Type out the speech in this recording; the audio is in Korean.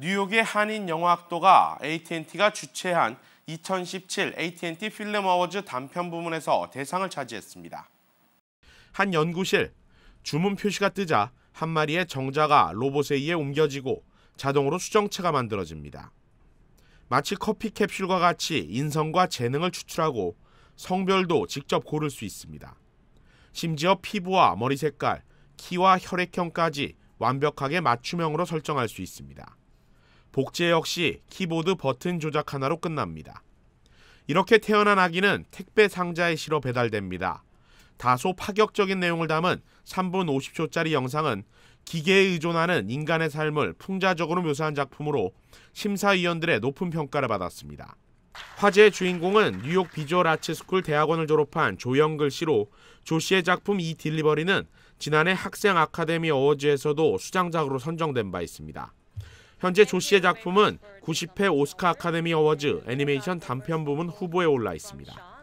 뉴욕의 한인 영화학도가 AT&T가 주최한 2017 AT&T 필름 어워즈 단편 부문에서 대상을 차지했습니다. 한 연구실 주문 표시가 뜨자 한 마리의 정자가 로봇에 의해 옮겨지고 자동으로 수정체가 만들어집니다. 마치 커피 캡슐과 같이 인성과 재능을 추출하고 성별도 직접 고를 수 있습니다. 심지어 피부와 머리 색깔, 키와 혈액형까지 완벽하게 맞춤형으로 설정할 수 있습니다. 복제 역시 키보드 버튼 조작 하나로 끝납니다. 이렇게 태어난 아기는 택배 상자에 실어 배달됩니다. 다소 파격적인 내용을 담은 3분 50초짜리 영상은 기계에 의존하는 인간의 삶을 풍자적으로 묘사한 작품으로 심사위원들의 높은 평가를 받았습니다. 화제의 주인공은 뉴욕 비주얼 아츠 스쿨 대학원을 졸업한 조영글 씨로 조 씨의 작품 이 딜리버리는 지난해 학생 아카데미 어워즈에서도 수장작으로 선정된 바 있습니다. 현재 조 씨의 작품은 90회 오스카 아카데미 어워즈 애니메이션 단편 부문 후보에 올라 있습니다.